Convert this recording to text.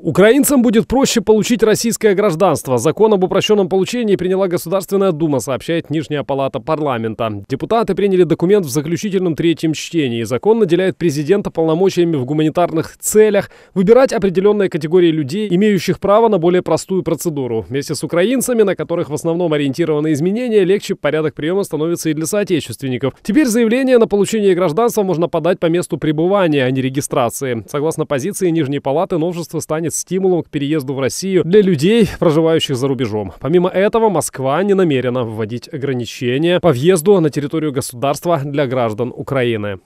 Украинцам будет проще получить российское гражданство. Закон об упрощенном получении приняла Государственная Дума, сообщает Нижняя Палата Парламента. Депутаты приняли документ в заключительном третьем чтении. Закон наделяет президента полномочиями в гуманитарных целях выбирать определенные категории людей, имеющих право на более простую процедуру. Вместе с украинцами, на которых в основном ориентированы изменения, легче порядок приема становится и для соотечественников. Теперь заявление на получение гражданства можно подать по месту пребывания, а не регистрации. Согласно позиции Нижней Палаты, новшество станет станет стимулом к переезду в Россию для людей, проживающих за рубежом. Помимо этого, Москва не намерена вводить ограничения по въезду на территорию государства для граждан Украины.